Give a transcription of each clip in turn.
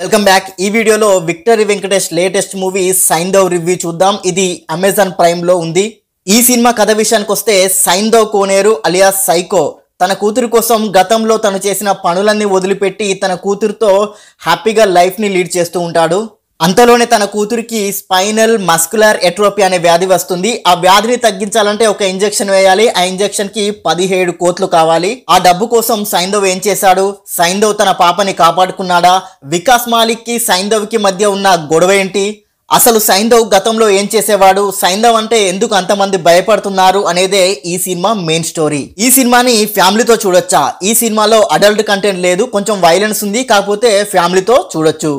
welcome back ఈ వీడియోలో victory Venkatesh latest movie Saindhav review చూద్దాం ఇది అమెజాన్ ప్రైమ్లో ఉంది ఈ సినిమా కథ విషయానికి వస్తే సైందవ్ కోనేరు అలియా సైకో తన కూతురు కోసం గతంలో తను చేసిన పనులన్నీ వదిలిపెట్టి తన కూతురుతో హ్యాపీగా లైఫ్ని లీడ్ చేస్తూ ఉంటాడు అంతలోనే తన కూతురికి స్పైనల్ మస్కులర్ ఎట్రోపి అనే వ్యాధి వస్తుంది ఆ వ్యాధిని తగ్గించాలంటే ఒక ఇంజెక్షన్ వేయాలి ఆ ఇంజెక్షన్ కి పదిహేడు కోట్లు కావాలి ఆ డబ్బు కోసం సైంధవ్ ఏం చేశాడు సైంధవ్ తన పాపని కాపాడుకున్నాడా వికాస్ మాలిక్ కి సైందవ్ కి మధ్య ఉన్న గొడవ ఏంటి అసలు సైందవ్ గతంలో ఏం చేసేవాడు సైందవ్ అంటే ఎందుకు అంతమంది భయపడుతున్నారు అనేదే ఈ సినిమా మెయిన్ స్టోరీ ఈ సినిమాని ఫ్యామిలీతో చూడొచ్చా ఈ సినిమాలో అడల్ట్ కంటెంట్ లేదు కొంచెం వైలెన్స్ ఉంది కాకపోతే ఫ్యామిలీతో చూడొచ్చు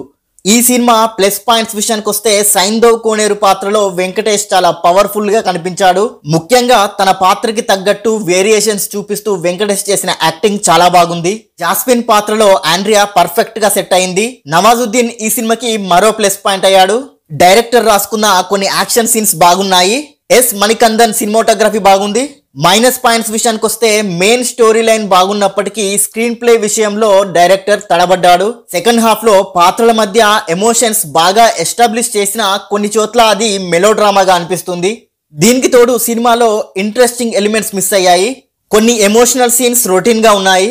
ఈ సినిమా ప్లస్ పాయింట్స్ విషయానికి వస్తే సైందవ్ కోనేరు పాత్రలో వెంకటేష్ చాలా పవర్ఫుల్ గా కనిపించాడు ముఖ్యంగా తన పాత్రకి తగ్గట్టు వేరియేషన్స్ చూపిస్తూ వెంకటేష్ చేసిన యాక్టింగ్ చాలా బాగుంది జాస్మిన్ పాత్రలో ఆండ్రియా పర్ఫెక్ట్ గా సెట్ అయింది నవాజుద్దీన్ ఈ సినిమాకి మరో ప్లస్ పాయింట్ అయ్యాడు డైరెక్టర్ రాసుకున్న కొన్ని యాక్షన్ సీన్స్ బాగున్నాయి ఎస్ మణికందన్ సినిమాటోగ్రఫీ బాగుంది మైనస్ పాయింట్స్ విషయానికి వస్తే మెయిన్ స్టోరీ లైన్ బాగున్నప్పటికీ స్క్రీన్ ప్లే విషయంలో డైరెక్టర్ తడబడ్డాడు సెకండ్ హాఫ్ లో పాత్రల మధ్య ఎమోషన్స్ బాగా ఎస్టాబ్లిష్ చేసిన కొన్ని చోట్ల అది మెలో డ్రామాగా అనిపిస్తుంది దీనికి తోడు సినిమాలో ఇంట్రెస్టింగ్ ఎలిమెంట్స్ మిస్ అయ్యాయి కొన్ని ఎమోషనల్ సీన్స్ రొటీన్ గా ఉన్నాయి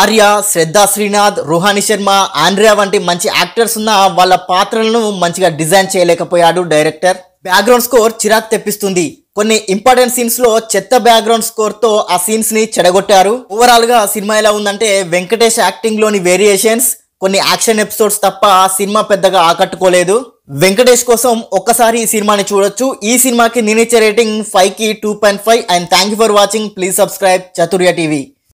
ఆర్య శ్రద్ధా శ్రీనాథ్ రుహాని శర్మ ఆండ్రియా వంటి మంచి యాక్టర్స్ ఉన్న వాళ్ళ పాత్రలను మంచిగా డిజైన్ చేయలేకపోయాడు డైరెక్టర్ బ్యాక్గ్రౌండ్ స్కోర్ చిరాక్ తెప్పిస్తుంది కొన్ని ఇంపార్టెంట్ సీన్స్ లో చెత్త బ్యాక్గ్రౌండ్ స్కోర్ తో ఆ సీన్స్ ని చెడగొట్టారు ఓవరాల్ గా సినిమా ఎలా ఉందంటే వెంకటేష్ యాక్టింగ్ లోని వేరియేషన్స్ కొన్ని యాక్షన్ ఎపిసోడ్స్ తప్ప సినిమా పెద్దగా ఆకట్టుకోలేదు వెంకటేష్ కోసం ఒక్కసారి ఈ సినిమాని చూడొచ్చు ఈ సినిమాకి నేనిచ్చే రేటింగ్ ఫైవ్ కి two point five and thank you for watching please subscribe Chaturya TV